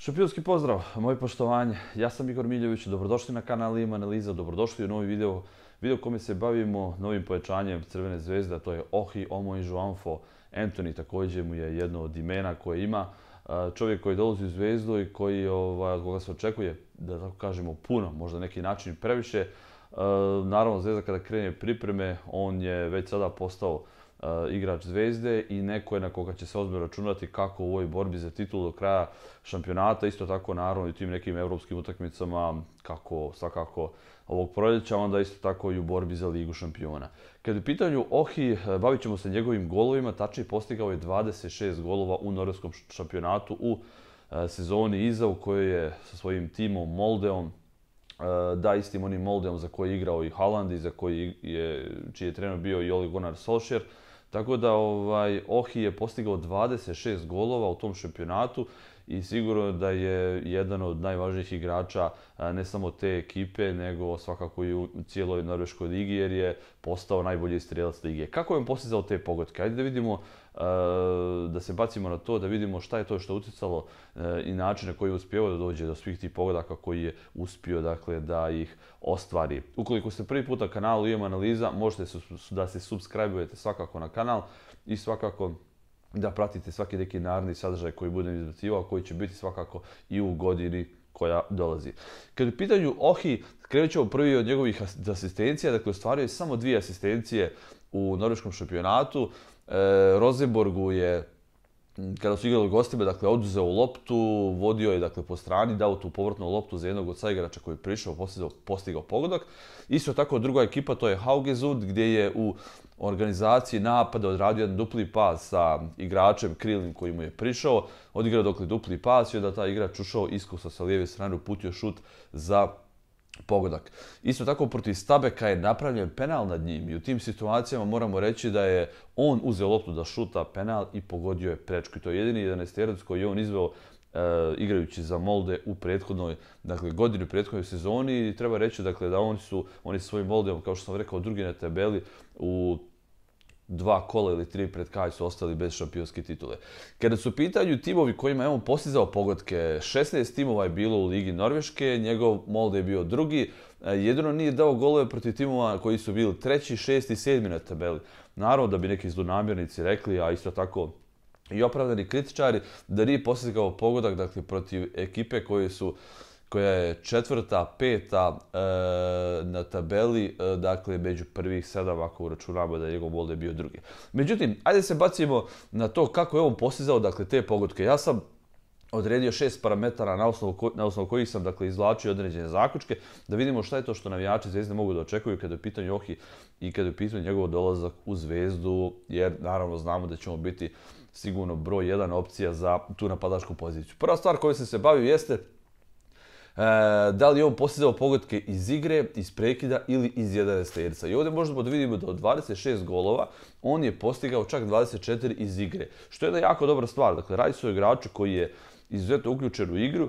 Šampionski pozdrav, moje poštovanje. Ja sam Igor Miljević, dobrodošli na kanal Ima Analiza, dobrodošli u novi video, video kome se bavimo novim pojačanjem Crvene zvezde, a to je Ohi Omo i Joanfo. Anthony također mu je jedno od imena koje ima. Čovjek koji dolazi u zvezdu i koji, ovaj, koga se očekuje, da tako kažemo, puno, možda neki način previše. Naravno, zvezda kada krene pripreme, on je već sada postao Uh, igrač Zvezde i neko je na koga će se ozbiljno računati kako u ovoj borbi za titul do kraja šampionata, isto tako naravno i u tim nekim evropskim utakmicama, kako svakako ovog proljeća, onda isto tako i u borbi za ligu šampiona. Kad je u pitanju Ohi, bavit ćemo se njegovim golovima, tačnije postigao je 26 golova u norveškom šampionatu u uh, sezoni iza u kojoj je sa svojim timom Moldeom uh, da istim onim Moldeom za koji je igrao i Haaland i za koji je, čiji je trener bio i Ole Gunnar Solskjaer, tako da ovaj, Ohi je postigao 26 golova u tom šampionatu i sigurno da je jedan od najvažnijih igrača ne samo te ekipe, nego svakako i u cijeloj Norveškoj ligi jer je postao najbolji strelac lige. Kako je on postizao te pogodke? Ajde da vidimo da se bacimo na to, da vidimo šta je to što je utjecalo e, i način na koji je uspjevao da dođe do svih tih pogodaka koji je uspio dakle, da ih ostvari. Ukoliko ste prvi puta kanalu Imam analiza, možete da se subscribe svakako na kanal i svakako da pratite svaki neki naredni sadržaj koji budem izbacivao, koji će biti svakako i u godini koja dolazi. Kad je pitanju Ohi, krenut ćemo prvi od njegovih asistencija, dakle ostvario je samo dvije asistencije u norveškom šampionatu. E, je kada su igrali gostima dakle, oduzeo loptu, vodio je, dakle, po strani, dao tu povrtnu loptu za jednog od saigrača koji je prišao, postigao, postigao pogodak. Isto tako druga ekipa, to je Haugesund, gdje je u organizaciji napada odradio jedan dupli pas sa igračem Krilim koji mu je prišao, odigrao dokle dupli pas i onda taj igrač ušao, iskusa sa lijeve strane, uputio šut za pogodak. Isto tako protiv Stabeka je napravljen penal nad njim i u tim situacijama moramo reći da je on uzeo loptu da šuta penal i pogodio je prečku. I to je jedini 11 koji je on izveo e, igrajući za Molde u prethodnoj dakle, godini, u prethodnoj sezoni. I treba reći dakle, da oni su, oni svojim Moldeom, kao što sam rekao, drugi na tabeli u dva kola ili tri pred kraj su ostali bez šampionske titule. Kada su u pitanju timovi kojima je on postizao pogodke, 16 timova je bilo u Ligi Norveške, njegov Molde je bio drugi, e, jedino nije dao golove protiv timova koji su bili treći, šesti i sedmi na tabeli. Naravno da bi neki zlonamjernici rekli, a isto tako i opravdani kritičari, da nije postigao pogodak dakle, protiv ekipe koje su koja je četvrta, peta e, na tabeli, e, dakle među prvih sedam ako uračunamo da je njegov je bio drugi. Međutim, ajde se bacimo na to kako je on postizao dakle, te pogodke. Ja sam odredio šest parametara na osnovu, kojih sam dakle, izvlačio određene zaključke, da vidimo šta je to što navijači Zvezde mogu da očekuju kada je pitanju Johi i kada je pitanju njegov dolazak u Zvezdu, jer naravno znamo da ćemo biti sigurno broj jedan opcija za tu napadačku poziciju. Prva stvar koju sam se bavio jeste E, da li je on postizao pogodke iz igre, iz prekida ili iz 11 terca. I ovdje možemo da vidimo da od 26 golova on je postigao čak 24 iz igre. Što je jedna jako dobra stvar. Dakle, radi se o igraču koji je izuzetno uključen u igru,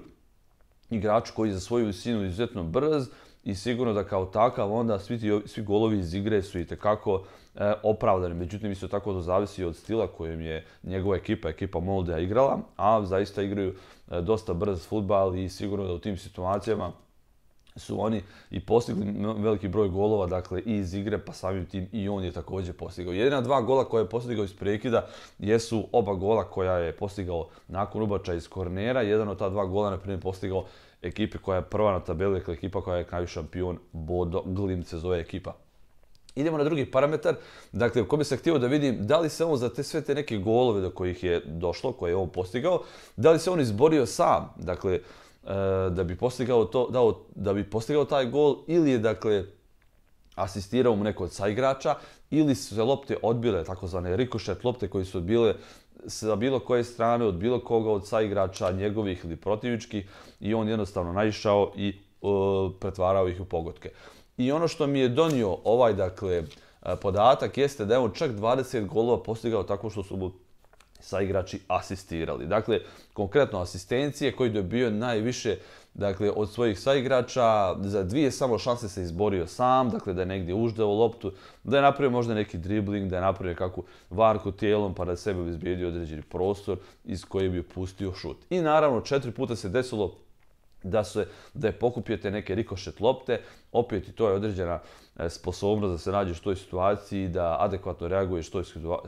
Igrač koji je za svoju visinu izuzetno brz, i sigurno da kao takav onda svi, svi golovi iz igre su i tekako e, opravdani. Međutim, isto tako to zavisi od stila kojim je njegova ekipa, ekipa Moldeja igrala, a zaista igraju e, dosta brz futbal i sigurno da u tim situacijama su oni i postigli veliki broj golova, dakle i iz igre, pa samim tim i on je također postigao. Jedina dva gola koja je postigao iz prekida jesu oba gola koja je postigao nakon ubača iz kornera. Jedan od ta dva gola, na primjer, postigao ekipi koja je prva na tabeli, dakle ekipa koja je kao šampion Bodo Glimt se zove ekipa. Idemo na drugi parametar, dakle, ko bi se htio da vidim da li se on za te sve te neke golove do kojih je došlo, koje je on postigao, da li se on izborio sam, dakle, e, da bi postigao, to, da, da bi postigao taj gol ili je, dakle, asistirao mu neko od saigrača ili su se lopte odbile, takozvane rikošet lopte koji su bile sa bilo koje strane, od bilo koga od saigrača, njegovih ili protivički i on jednostavno naišao i e, pretvarao ih u pogotke. I ono što mi je donio ovaj, dakle, e, podatak jeste da je on čak 20 golova postigao tako što su mu sa igrači asistirali. Dakle, konkretno asistencije koji je dobio najviše dakle, od svojih saigrača, za dvije samo šanse se izborio sam, dakle da je negdje uždeo loptu, da je napravio možda neki dribbling, da je napravio kakvu varku tijelom pa da sebe izbijedio određeni prostor iz koje bi pustio šut. I naravno četiri puta se desilo da, se, da je neke rikošet lopte, opet i to je određena e, sposobnost da se nađeš u toj situaciji, da adekvatno reaguješ u toj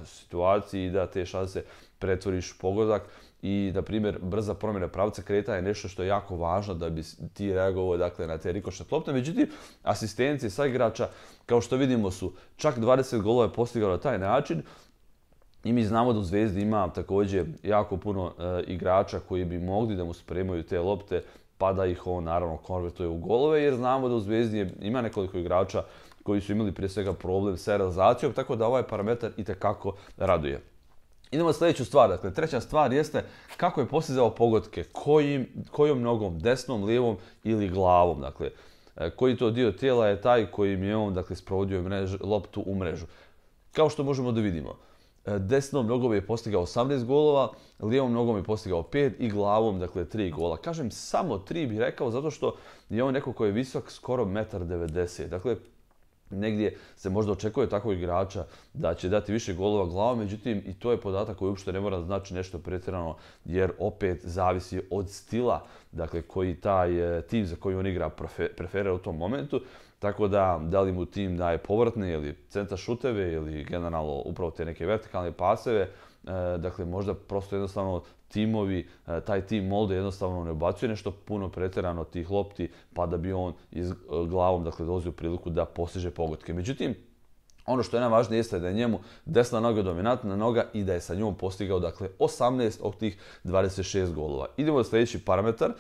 situaciji i da te šanse pretvoriš u pogodak. I, na primjer, brza promjena pravca kretanja je nešto što je jako važno da bi ti reagovao dakle, na te rikošet lopte. Međutim, asistencije sa igrača, kao što vidimo, su čak 20 golova je na taj način. I mi znamo da u Zvezdi ima također jako puno e, igrača koji bi mogli da mu spremaju te lopte pa da ih on naravno konvertuje u golove, jer znamo da u Zvezdi ima nekoliko igrača koji su imali prije svega problem sa realizacijom, tako da ovaj parametar i kako raduje. Idemo na sljedeću stvar, dakle treća stvar jeste kako je postizao pogotke, kojom nogom, desnom, lijevom ili glavom, dakle e, koji to dio tijela je taj kojim je on dakle, sprovodio loptu u mrežu. Kao što možemo da vidimo, E, desnom nogom je postigao 18 golova, lijevom nogom je postigao 5 i glavom, dakle, 3 gola. Kažem, samo 3 bih rekao zato što je on neko koji je visok skoro 1,90 m. Dakle, negdje se možda očekuje takvog igrača da će dati više golova glavom, međutim i to je podatak koji uopšte ne mora znači nešto pretjerano jer opet zavisi od stila dakle, koji taj e, tim za koji on igra preferira u tom momentu. Tako da, da li mu tim daje povratne ili centar šuteve ili generalno upravo te neke vertikalne paseve, E, dakle, možda prosto jednostavno timovi, e, taj tim Molde jednostavno ne obacuje nešto puno pretjerano tih lopti, pa da bi on iz, e, glavom dakle, dolazi u priliku da postiže pogotke. Međutim, ono što je najvažnije jeste da je njemu desna noga dominantna noga i da je sa njom postigao dakle 18 od tih 26 golova. Idemo na sljedeći parametar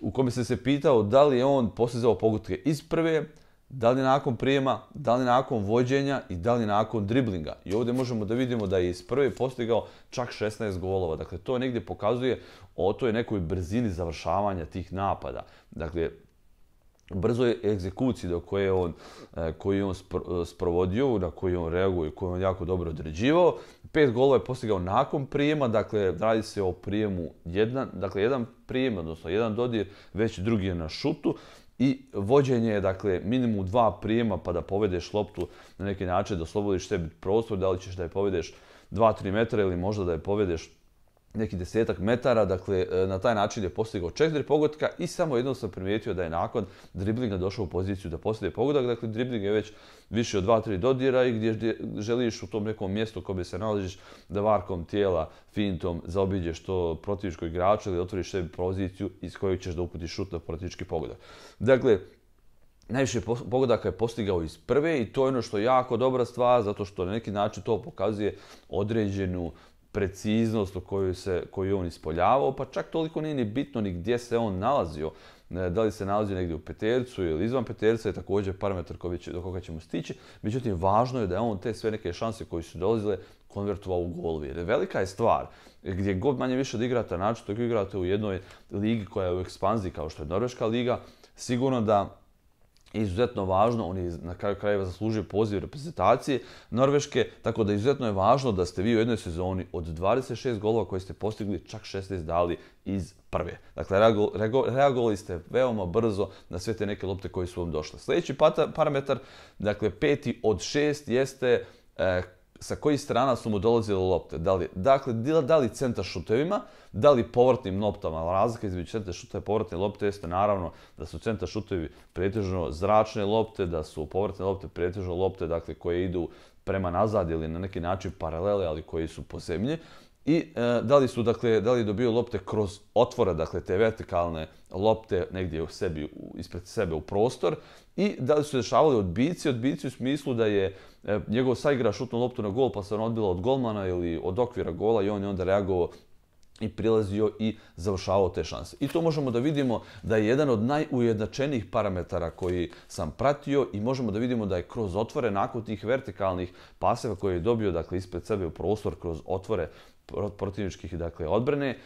u kome se se pitao da li je on postizao pogotke iz prve, da li nakon prijema, da li nakon vođenja i da li nakon driblinga. I ovdje možemo da vidimo da je iz prve postigao čak 16 golova. Dakle, to negdje pokazuje o toj nekoj brzini završavanja tih napada. Dakle, brzoj egzekuciji do koje on, e, koji je on e, sprovodio, na koju on reaguje, koji je on jako dobro određivao. Pet golova je postigao nakon prijema, dakle radi se o prijemu jedan, dakle jedan prijem, odnosno jedan dodir, već drugi je na šutu i vođenje je dakle minimum dva prijema pa da povedeš loptu na neki način da oslobodiš sebi prostor, da li ćeš da je povedeš 2-3 metra ili možda da je povedeš neki desetak metara, dakle e, na taj način je postigao četiri pogotka i samo jednom sam primijetio da je nakon driblinga došao u poziciju da postigne pogodak, dakle dribling je već više od dva, tri dodira i gdje želiš u tom nekom mjestu u bi se nalaziš da varkom tijela, fintom zaobiđeš to protivničkog igrače ili otvoriš sebi poziciju iz koje ćeš da uputiš šut na protivnički pogodak. Dakle, Najviše pogodaka je postigao iz prve i to je ono što je jako dobra stvar zato što na neki način to pokazuje određenu preciznost o koju, se, koju on ispoljavao, pa čak toliko nije ni bitno ni gdje se on nalazio. E, da li se nalazi negdje u petercu ili izvan peterca je također parametar do koga ćemo stići. Međutim, važno je da je on te sve neke šanse koje su dolazile konvertovao u golove. Jer velika je stvar gdje god manje više da igrate, načisto igrate u jednoj ligi koja je u ekspanziji kao što je Norveška liga, sigurno da izuzetno važno, on je na kraju krajeva zaslužio poziv reprezentacije Norveške, tako da izuzetno je važno da ste vi u jednoj sezoni od 26 golova koje ste postigli, čak 16 dali iz prve. Dakle, reagovali ste veoma brzo na sve te neke lopte koje su vam došle. Sljedeći parametar, dakle, peti od šest jeste eh, sa kojih strana su mu dolazile lopte. dakle, da li centar šutevima, da li povrtnim loptama. Razlika između centar šuta i povrtne lopte jeste naravno da su centar šutevi pretežno zračne lopte, da su povrtne lopte pretežno lopte dakle, koje idu prema nazad ili na neki način paralele, ali koji su po zemlji. I e, da li su, dakle, da li dobio lopte kroz otvore, dakle, te vertikalne lopte negdje u sebi ispred sebe u prostor i da li su se dešavali odbici, odbici u smislu da je e, njegov saigra šutnuo loptu na gol pa se ona odbila od golmana ili od okvira gola i on je onda reagovao i prilazio i završavao te šanse. I to možemo da vidimo da je jedan od najujednačenijih parametara koji sam pratio i možemo da vidimo da je kroz otvore nakon tih vertikalnih paseva koje je dobio dakle, ispred sebe u prostor kroz otvore protivničkih dakle, odbrane,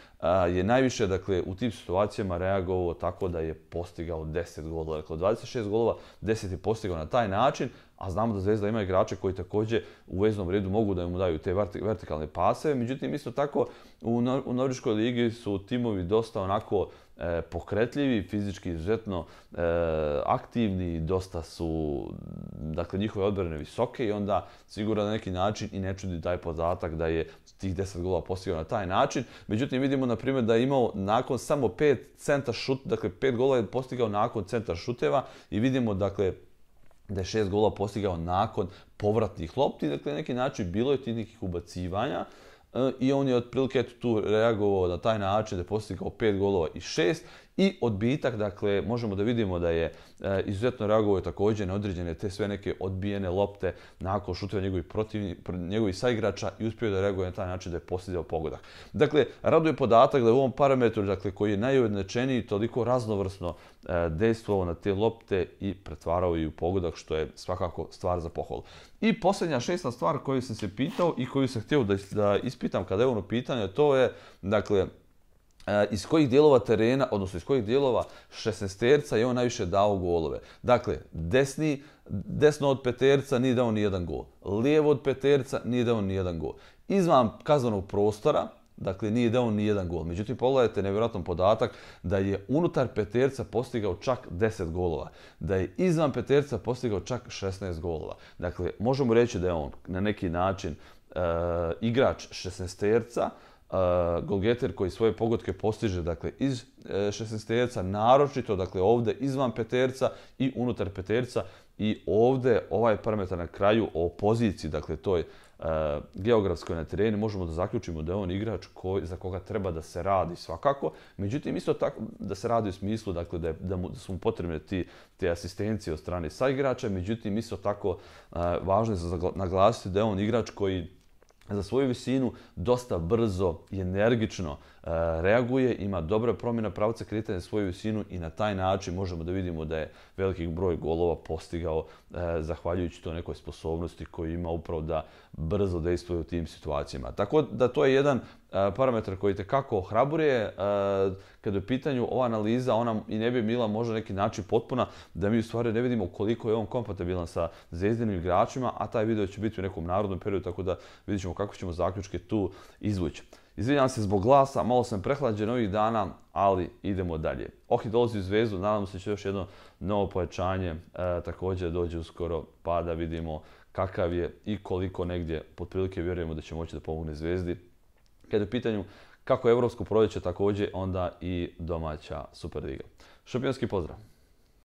je najviše dakle, u tim situacijama reagovao tako da je postigao 10 golova. Dakle, 26 golova 10 je postigao na taj način, a znamo da Zvezda ima igrače koji također u veznom redu mogu da mu daju te vertikalne pase. Međutim, isto tako u, Norviškoj ligi su timovi dosta onako e, pokretljivi, fizički izuzetno e, aktivni, dosta su, dakle, njihove odbrane visoke i onda sigurno na neki način i ne čudi taj podatak da je tih 10 gova postigao na taj način. Međutim, vidimo na primjer da je imao nakon samo 5 centa šut, dakle 5 gola je postigao nakon centa šuteva i vidimo, dakle, da je šest golova postigao nakon povratnih lopti, dakle neki način bilo je tih nekih ubacivanja eh, i on je otprilike tu reagovao na taj način da je postigao pet golova i šest i odbitak, dakle možemo da vidimo da je eh, izuzetno reagovao također na određene te sve neke odbijene lopte nakon šuteva njegovih protivni, njegovih saigrača i uspio da reaguje na taj način da je postigao pogodak. Dakle, raduje podatak da u ovom parametru, dakle koji je najujednačeniji, toliko raznovrsno E, dejstvovao na te lopte i pretvarao i u pogodak, što je svakako stvar za pohvalu. I posljednja šesta stvar koju sam se pitao i koju sam htio da, ispitam kada je ono pitanje, to je, dakle, e, iz kojih dijelova terena, odnosno iz kojih dijelova šestnesterca je on najviše dao golove. Dakle, desni, desno od peterca nije dao ni jedan gol. Lijevo od peterca nije dao ni jedan gol. Izvan kaznenog prostora, Dakle, nije dao ni jedan gol. Međutim, pogledajte nevjerojatan podatak da je unutar peterca postigao čak 10 golova. Da je izvan peterca postigao čak 16 golova. Dakle, možemo reći da je on na neki način e, igrač 16-terca, e, golgeter koji svoje pogotke postiže dakle iz 16 e, terca, naročito dakle ovdje izvan peterca i unutar peterca i ovdje ovaj parametar na kraju o poziciji, dakle toj e, geografskoj na terenu, možemo da zaključimo da je on igrač za koga treba da se radi svakako. Međutim, isto tako da se radi u smislu dakle, da, su mu potrebne te asistencije od strane sa igrača. međutim, isto tako e, važno je naglasiti da je on igrač koji za svoju visinu dosta brzo i energično reaguje, ima dobra promjena pravca kretanja svoju visinu i na taj način možemo da vidimo da je veliki broj golova postigao zahvaljujući to nekoj sposobnosti koju ima upravo da brzo dejstvuje u tim situacijama. Tako da to je jedan parametar koji te kako ohrabruje. Kada je u pitanju ova analiza, ona i ne bi bila možda neki način potpuna da mi u stvari ne vidimo koliko je on kompatibilan sa zvezdanim igračima, a taj video će biti u nekom narodnom periodu, tako da vidit ćemo kako ćemo zaključke tu izvući. Izvinjam se zbog glasa, malo sam prehlađen ovih dana, ali idemo dalje. Ohi dolazi u zvezdu, nadam se će još jedno novo pojačanje e, također dođe uskoro pa da vidimo kakav je i koliko negdje, prilike vjerujemo da će moći da pomogne zvezdi. Kada je u pitanju kako je evropsko proljeće također, onda i domaća Superliga. Šampionski pozdrav!